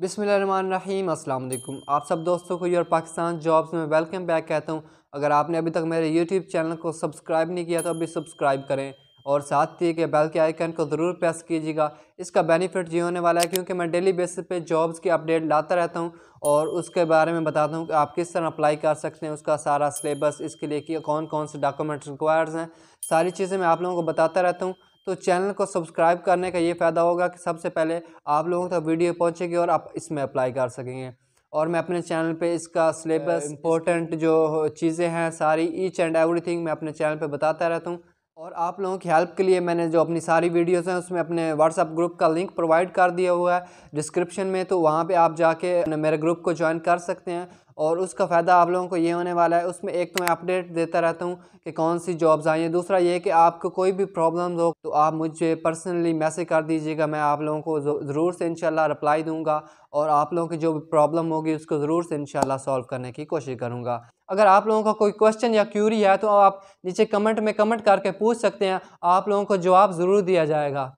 बिसमीम अल्लाम आप सब दोस्तों को यूर पाकिस्तान जॉब्स में वेलकम बैक कहता हूँ अगर आपने अभी तक मेरे यूट्यूब चैनल को सब्सक्राइब नहीं किया तो अभी सब्सक्राइब करें और साथ ही के बेल के आइकन को ज़रूर प्रेस कीजिएगा इसका बेनिफिट ये होने वाला है क्योंकि मैं डेली बेसिस पे जॉब्स की अपडेट लाता रहता हूँ और उसके बारे में बताता हूँ कि आप किस तरह अप्लाई कर सकते हैं उसका सारा सिलेबस इसके लिए कि कौन कौन से डॉक्यूमेंट्स रिक्वायर्स हैं सारी चीज़ें मैं आप लोगों को बताता रहता हूँ तो चैनल को सब्सक्राइब करने का ये फ़ायदा होगा कि सबसे पहले आप लोगों तक वीडियो पहुँचेगी और आप इसमें अप्लाई कर सकेंगे और मैं अपने चैनल पे इसका सिलेबस इम्पोर्टेंट जो चीज़ें हैं सारी ईच एंड एवरीथिंग मैं अपने चैनल पे बताता रहता हूँ और आप लोगों की हेल्प के लिए मैंने जो अपनी सारी वीडियोस हैं उसमें अपने व्हाट्सअप ग्रुप का लिंक प्रोवाइड कर दिया हुआ है डिस्क्रिप्शन में तो वहाँ पे आप जाके मेरे ग्रुप को ज्वाइन कर सकते हैं और उसका फ़ायदा आप लोगों को ये होने वाला है उसमें एक तो मैं अपडेट देता रहता हूँ कि कौन सी जॉब्स आई हैं दूसरा ये कि आपको कोई भी प्रॉब्लम्स हो तो आप मुझे पर्सनली मैसेज कर दीजिएगा मैं आप लोगों को ज़रूर से इंशाल्लाह रिप्लाई दूंगा और आप लोगों की जो भी प्रॉब्लम होगी उसको ज़रूर से इंशाल्लाह सॉल्व करने की कोशिश करूँगा अगर आप लोगों का कोई क्वेश्चन या क्यूरी है तो आप नीचे कमेंट में कमेंट करके पूछ सकते हैं आप लोगों को जवाब ज़रूर दिया जाएगा